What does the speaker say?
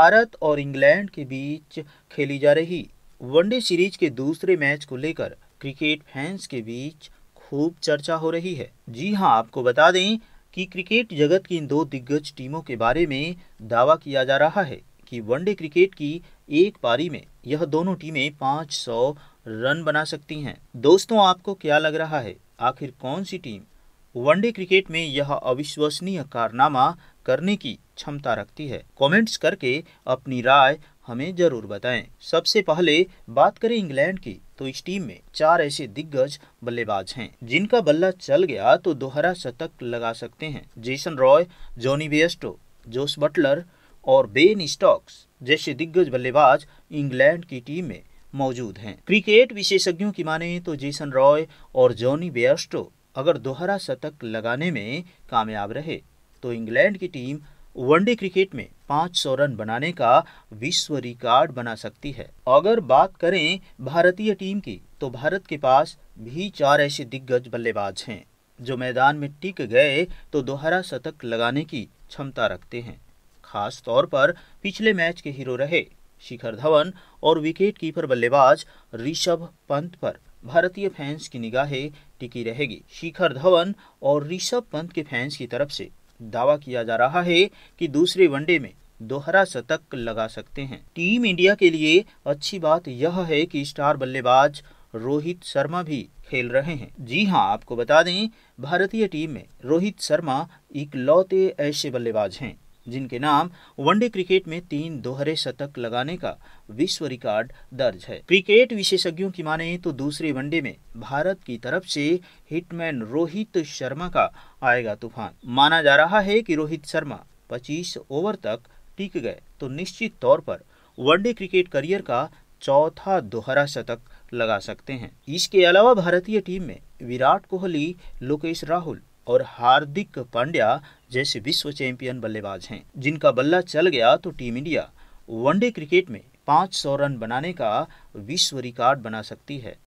भारत और इंग्लैंड के बीच खेली जा रही वनडे सीरीज के दूसरे मैच को लेकर क्रिकेट फैंस के बीच खूब चर्चा हो रही है जी हाँ आपको बता दें कि क्रिकेट जगत की इन दो दिग्गज टीमों के बारे में दावा किया जा रहा है कि वनडे क्रिकेट की एक पारी में यह दोनों टीमें 500 रन बना सकती हैं दोस्तों आपको क्या लग रहा है आखिर कौन सी टीम वनडे क्रिकेट में यह अविश्वसनीय कारनामा करने की क्षमता रखती है कमेंट्स करके अपनी राय हमें जरूर बताएं सबसे पहले बात करें इंग्लैंड की तो इस टीम में चार ऐसे दिग्गज बल्लेबाज हैं जिनका बल्ला चल गया तो दोहरा शतक लगा सकते हैं Jason Roy Jonny Bairstow Jos Buttler और बेन स्टॉक्स जैसे दिग्गज बल्लेबाज इंग्लैंड की टीम में मौजूद हैं क्रिकेट विशेषज्ञों की माने तो जेसन रॉय और जॉनी बेस्टो अगर दोहरा शतक लगाने में कामयाब रहे तो इंग्लैंड की टीम वनडे क्रिकेट में 500 रन बनाने का विश्व रिकॉर्ड बना सकती है अगर बात करें भारतीय टीम की तो भारत के पास भी चार ऐसे दिग्गज बल्लेबाज हैं जो मैदान में टिक गए तो दोहरा शतक लगाने की क्षमता रखते हैं खास तौर पर पिछले मैच के हीरो रहे शिखर धवन और विकेट कीपर बल्लेबाज ऋषभ पंत पर भारतीय फैंस की निगाहें टिकी रहेगी शिखर धवन और ऋषभ पंत के फैंस की तरफ से दावा किया जा रहा है कि दूसरे वनडे में दोहरा शतक लगा सकते हैं टीम इंडिया के लिए अच्छी बात यह है कि स्टार बल्लेबाज रोहित शर्मा भी खेल रहे हैं जी हाँ आपको बता दें भारतीय टीम में रोहित शर्मा इकलौते ऐसे बल्लेबाज हैं जिनके नाम वनडे क्रिकेट में तीन दोहरे शतक लगाने का विश्व रिकॉर्ड दर्ज है क्रिकेट विशेषज्ञों की माने तो दूसरे वनडे में भारत की तरफ से हिटमैन रोहित शर्मा का आएगा तूफान माना जा रहा है कि रोहित शर्मा 25 ओवर तक टिक गए तो निश्चित तौर पर वनडे क्रिकेट करियर का चौथा दोहरा शतक लगा सकते हैं इसके अलावा भारतीय टीम में विराट कोहली लोकेश राहुल और हार्दिक पांड्या जैसे विश्व चैंपियन बल्लेबाज हैं जिनका बल्ला चल गया तो टीम इंडिया वनडे क्रिकेट में सौ रन बनाने का विश्व रिकॉर्ड बना सकती है